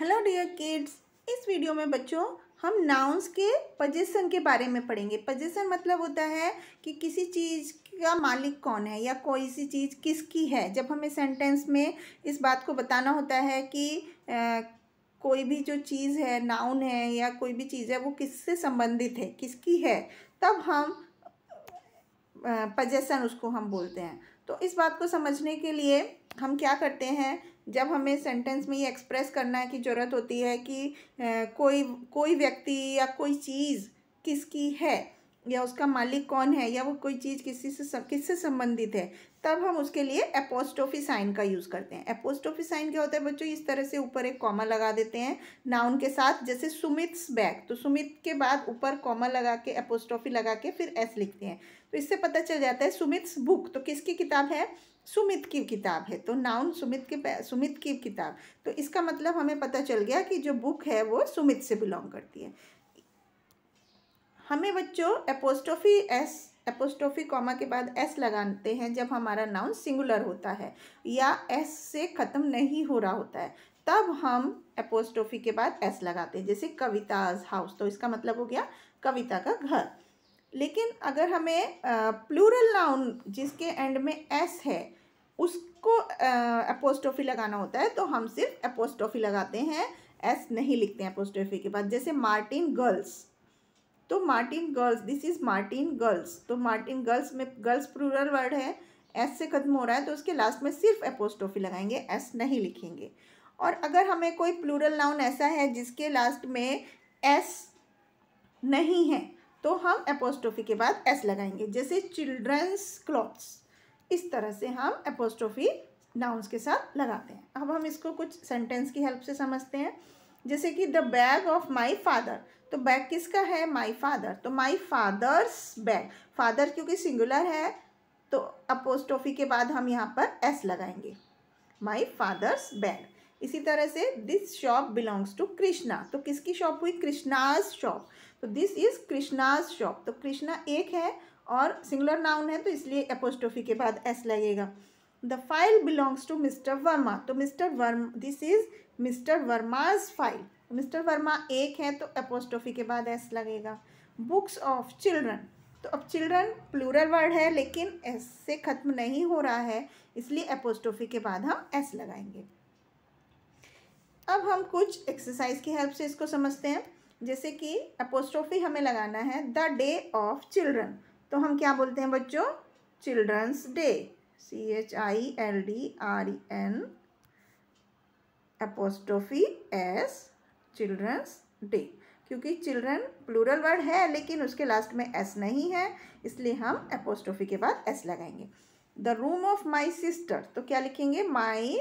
hello dear kids इस video में बच्चों हम नाउंस के पजेशन के बारे में पढ़ेंगे पजेशन मतलब होता है कि किसी चीज़ का मालिक कौन है या कोई सी चीज़ किसकी है जब हमें सेंटेंस में इस बात को बताना होता है कि आ, कोई भी जो चीज़ है नाउन है या कोई भी चीज़ है वो किससे संबंधित है किसकी है तब हम पजेशन उसको हम बोलते हैं तो इस बात को समझने के लिए हम क्या करते हैं जब हमें सेंटेंस में ये एक्सप्रेस करना की ज़रूरत होती है कि कोई कोई व्यक्ति या कोई चीज़ किसकी है या उसका मालिक कौन है या वो कोई चीज़ किसी से किससे संबंधित है तब हम उसके लिए एपोस्टोफी साइन का यूज़ करते हैं एपोस्टोफी साइन क्या होता है बच्चों इस तरह से ऊपर एक कॉमा लगा देते हैं नाउन के साथ जैसे सुमित्स बैग तो सुमित के बाद ऊपर कॉमा लगा के एपोस्टोफी लगा के फिर एस लिखते हैं तो इससे पता चल जाता है सुमित्स बुक तो किसकी किताब है सुमित की किताब है तो नाउन सुमित के सुमित की किताब तो इसका मतलब हमें पता चल गया कि जो बुक है वो सुमित से बिलोंग करती है हमें बच्चों एपोस्टोफी एस एपोस्टोफी कॉमा के बाद एस लगाते हैं जब हमारा नाउन सिंगुलर होता है या एस से ख़त्म नहीं हो रहा होता है तब हम एपोस्टोफी के बाद एस लगाते हैं जैसे कविताज हाउस तो इसका मतलब हो गया कविता का घर लेकिन अगर हमें प्लूरल नाउन जिसके एंड में एस है उसको अपोस्टोफी लगाना होता है तो हम सिर्फ अपोस्टोफी लगाते हैं एस नहीं लिखते हैं अपोस्टोफी के बाद जैसे मार्टिन गर्ल्स तो Martin girls this is Martin girls तो मार्टिन गर्ल्स में गर्ल्स प्लूरल वर्ड है एस से खत्म हो रहा है तो उसके लास्ट में सिर्फ एपोस्टोफी लगाएंगे एस नहीं लिखेंगे और अगर हमें कोई प्लूरल नाउन ऐसा है जिसके लास्ट में एस नहीं है तो हम एपोस्टोफी के बाद एस लगाएंगे जैसे चिल्ड्रंस क्लॉथ्स इस तरह से हम एपोस्टोफी नाउन्स के साथ लगाते हैं अब हम इसको कुछ सेंटेंस की हेल्प से समझते हैं जैसे कि the bag of my father तो बैग किसका है माई फादर तो माई फादर्स बैग फादर क्योंकि सिंगुलर है तो अपोस्टोफी के बाद हम यहाँ पर एस लगाएंगे माई फादर्स बैग इसी तरह से this shop belongs to Krishna तो किसकी शॉप हुई कृष्णाज शॉप तो दिस इज कृष्णाज शॉप तो कृष्णा एक है और सिंगुलर नाउन है तो इसलिए अपोस्टोफी के बाद एस लगेगा the file belongs to mister Verma तो mister Verma this is mister Verma's file mister Verma एक है तो अपोस्टोफी के बाद एस लगेगा बुक्स ऑफ चिल्ड्रन तो अब चिल्ड्रन प्लूरल वर्ड है लेकिन एस से ख़त्म नहीं हो रहा है इसलिए अपोस्टोफी के बाद हम एस लगाएंगे अब हम कुछ एक्सरसाइज की हेल्प से इसको समझते हैं जैसे कि अपोस्टोफी हमें लगाना है द डे ऑफ चिल्ड्रन तो हम क्या बोलते हैं बच्चों children's day C H I L D R E N apostrophe S children's day क्योंकि चिल्ड्रन प्लूरल वर्ड है लेकिन उसके लास्ट में एस नहीं है इसलिए हम अपोस्टोफी के बाद एस लगाएंगे the room of my sister तो क्या लिखेंगे माई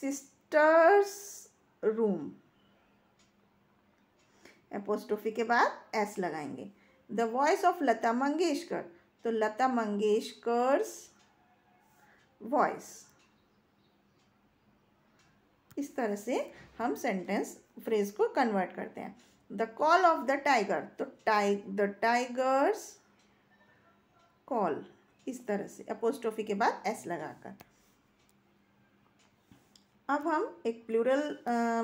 सिस्टर्स रूम अपोस्टोफी के बाद एस लगाएंगे the voice of Lata Mangeshkar तो लता मंगेशकर्स वॉइस इस तरह से हम सेंटेंस फ्रेज को कन्वर्ट करते हैं the call of the tiger तो टाइग द टाइगर्स कॉल इस तरह से अपोस्टोफी के बाद एस लगाकर अब हम एक प्लूरल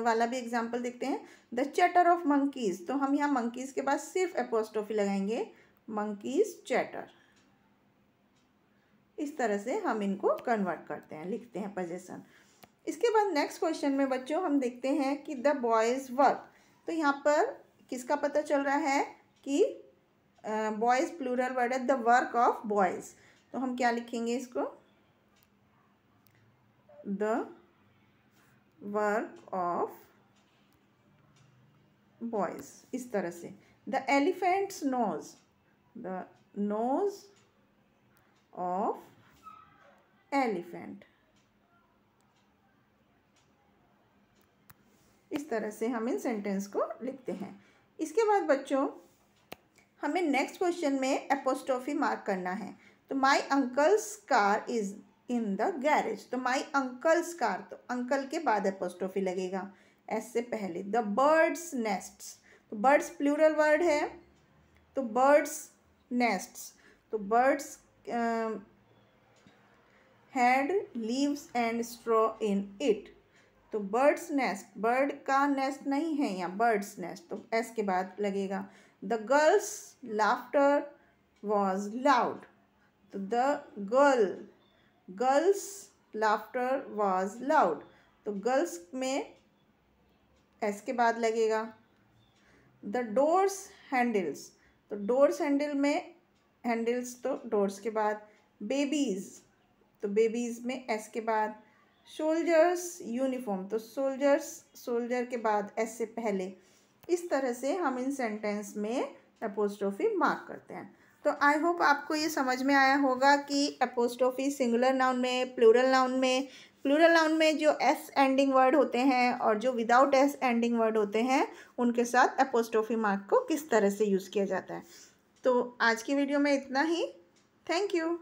वाला भी एग्जाम्पल देखते हैं द चैटर ऑफ मंकीज़ तो हम यहाँ मंकीज़ के बाद सिर्फ अपोस्टोफी लगाएंगे मंकीज़ चैटर इस तरह से हम इनको कन्वर्ट करते हैं लिखते हैं पजेशन इसके बाद नेक्स्ट क्वेश्चन में बच्चों हम देखते हैं कि द बॉयज़ वर्क तो यहाँ पर किसका पता चल रहा है कि बॉयज़ प्लूरल वर्ड है द वर्क ऑफ बॉयज़ तो हम क्या लिखेंगे इसको द वर्क ऑफ बॉयज़ इस तरह से the elephant's nose the nose of elephant इस तरह से हम इन सेंटेंस को लिखते हैं इसके बाद बच्चों हमें नेक्स्ट क्वेश्चन में एपोस्टोफी मार्क करना है तो my uncle's car is in the garage तो माई अंकल्स कार तो अंकल के बाद एपोस्टोफी लगेगा एस से पहले द बर्ड्स नेस्ट्स तो बर्ड्स प्लूरल वर्ड है तो बर्ड्स नेस्ट्स तो birds had leaves and straw in it तो बर्ड्स नेस्ट बर्ड का नेस्ट नहीं है या बर्ड्स नेस्ट तो एस के बाद लगेगा the girls laughter was loud तो the girl girls laughter was loud तो गर्ल्स में एस के बाद लगेगा द डोर्स हैंडल्स तो डोर्स हैंडल में हैंडल्स तो डोर्स के बाद बेबीज़ तो बेबीज़ में एस के बाद शोल्जर्स यूनिफॉर्म तो सोल्जर्स सोल्जर के बाद एस से पहले इस तरह से हम इन सेंटेंस में अपोस्ट्रोफी मार्क करते हैं तो आई होप आपको ये समझ में आया होगा कि अपोस्ट्रोफी सिंगुलर नाउन में प्लूरल नाउन में प्लूरल नाउन में जो एस एंडिंग वर्ड होते हैं और जो विदाउट एस एंडिंग वर्ड होते हैं उनके साथ अपोस्ट्रोफी मार्क को किस तरह से यूज़ किया जाता है तो आज की वीडियो में इतना ही थैंक यू